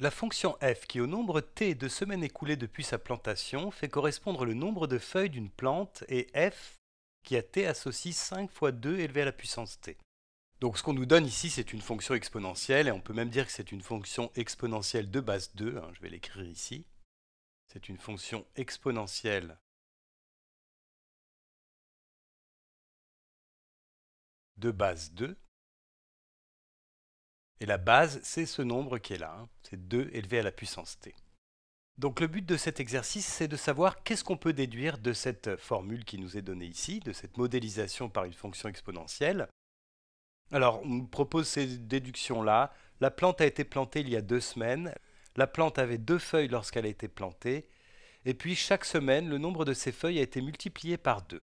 La fonction f qui au nombre t de semaines écoulées depuis sa plantation fait correspondre le nombre de feuilles d'une plante et f qui a t associe 5 fois 2 élevé à la puissance t. Donc ce qu'on nous donne ici c'est une fonction exponentielle et on peut même dire que c'est une fonction exponentielle de base 2, hein, je vais l'écrire ici. C'est une fonction exponentielle de base 2 et la base, c'est ce nombre qui est là, hein. c'est 2 élevé à la puissance t. Donc le but de cet exercice, c'est de savoir qu'est-ce qu'on peut déduire de cette formule qui nous est donnée ici, de cette modélisation par une fonction exponentielle. Alors, on nous propose ces déductions-là. La plante a été plantée il y a deux semaines. La plante avait deux feuilles lorsqu'elle a été plantée. Et puis, chaque semaine, le nombre de ces feuilles a été multiplié par deux.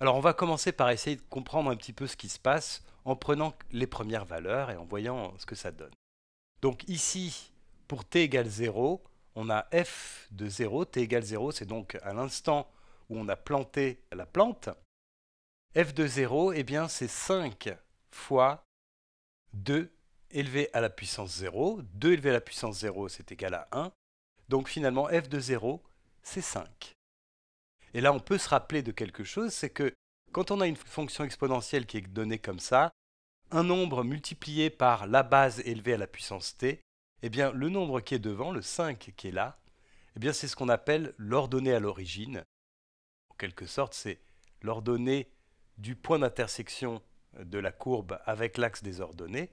Alors on va commencer par essayer de comprendre un petit peu ce qui se passe en prenant les premières valeurs et en voyant ce que ça donne. Donc ici, pour t égale 0, on a f de 0, t égale 0, c'est donc à l'instant où on a planté la plante. f de 0, eh bien c'est 5 fois 2 élevé à la puissance 0. 2 élevé à la puissance 0, c'est égal à 1. Donc finalement, f de 0, c'est 5. Et là, on peut se rappeler de quelque chose, c'est que quand on a une fonction exponentielle qui est donnée comme ça, un nombre multiplié par la base élevée à la puissance t, eh bien, le nombre qui est devant, le 5 qui est là, eh bien, c'est ce qu'on appelle l'ordonnée à l'origine. En quelque sorte, c'est l'ordonnée du point d'intersection de la courbe avec l'axe des ordonnées.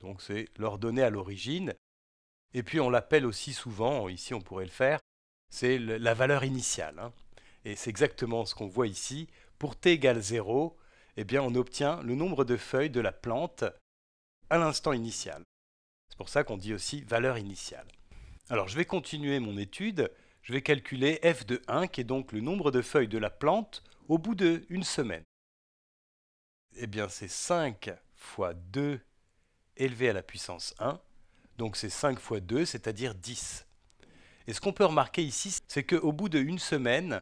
Donc, c'est l'ordonnée à l'origine. Et puis, on l'appelle aussi souvent, ici on pourrait le faire, c'est la valeur initiale. Hein et c'est exactement ce qu'on voit ici, pour t égale 0, eh bien on obtient le nombre de feuilles de la plante à l'instant initial. C'est pour ça qu'on dit aussi valeur initiale. Alors je vais continuer mon étude, je vais calculer f de 1 qui est donc le nombre de feuilles de la plante au bout d'une semaine. Eh bien c'est 5 fois 2 élevé à la puissance 1, donc c'est 5 fois 2, c'est-à-dire 10. Et ce qu'on peut remarquer ici, c'est qu'au bout d'une semaine,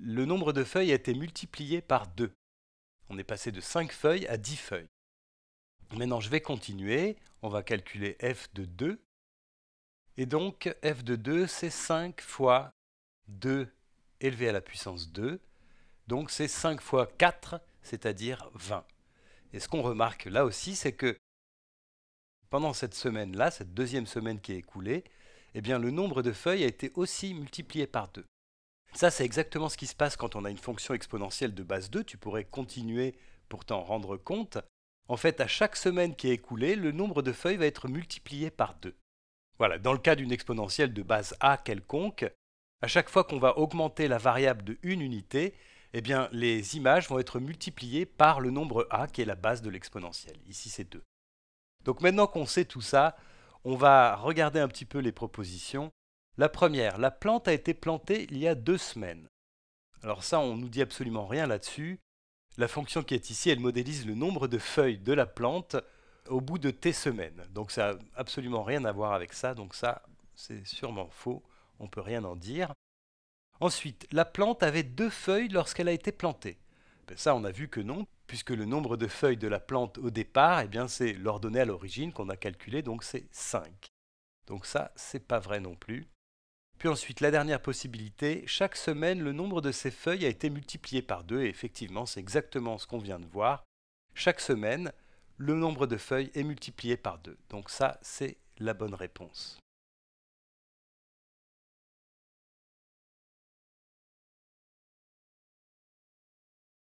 le nombre de feuilles a été multiplié par 2. On est passé de 5 feuilles à 10 feuilles. Maintenant, je vais continuer. On va calculer f de 2. Et donc, f de 2, c'est 5 fois 2 élevé à la puissance 2. Donc, c'est 5 fois 4, c'est-à-dire 20. Et ce qu'on remarque là aussi, c'est que pendant cette semaine-là, cette deuxième semaine qui est écoulée, eh le nombre de feuilles a été aussi multiplié par 2. Ça, c'est exactement ce qui se passe quand on a une fonction exponentielle de base 2. Tu pourrais continuer pour t'en rendre compte. En fait, à chaque semaine qui est écoulée, le nombre de feuilles va être multiplié par 2. Voilà, dans le cas d'une exponentielle de base A quelconque, à chaque fois qu'on va augmenter la variable de une unité, eh bien, les images vont être multipliées par le nombre A qui est la base de l'exponentielle. Ici, c'est 2. Donc maintenant qu'on sait tout ça, on va regarder un petit peu les propositions la première, la plante a été plantée il y a deux semaines. Alors ça, on ne nous dit absolument rien là-dessus. La fonction qui est ici, elle modélise le nombre de feuilles de la plante au bout de t semaines. Donc ça n'a absolument rien à voir avec ça, donc ça, c'est sûrement faux, on ne peut rien en dire. Ensuite, la plante avait deux feuilles lorsqu'elle a été plantée. Ben ça, on a vu que non, puisque le nombre de feuilles de la plante au départ, eh bien c'est l'ordonnée à l'origine qu'on a calculée, donc c'est 5. Donc ça, c'est pas vrai non plus. Puis ensuite, la dernière possibilité, chaque semaine, le nombre de ces feuilles a été multiplié par deux, et effectivement, c'est exactement ce qu'on vient de voir. Chaque semaine, le nombre de feuilles est multiplié par deux. Donc ça, c'est la bonne réponse.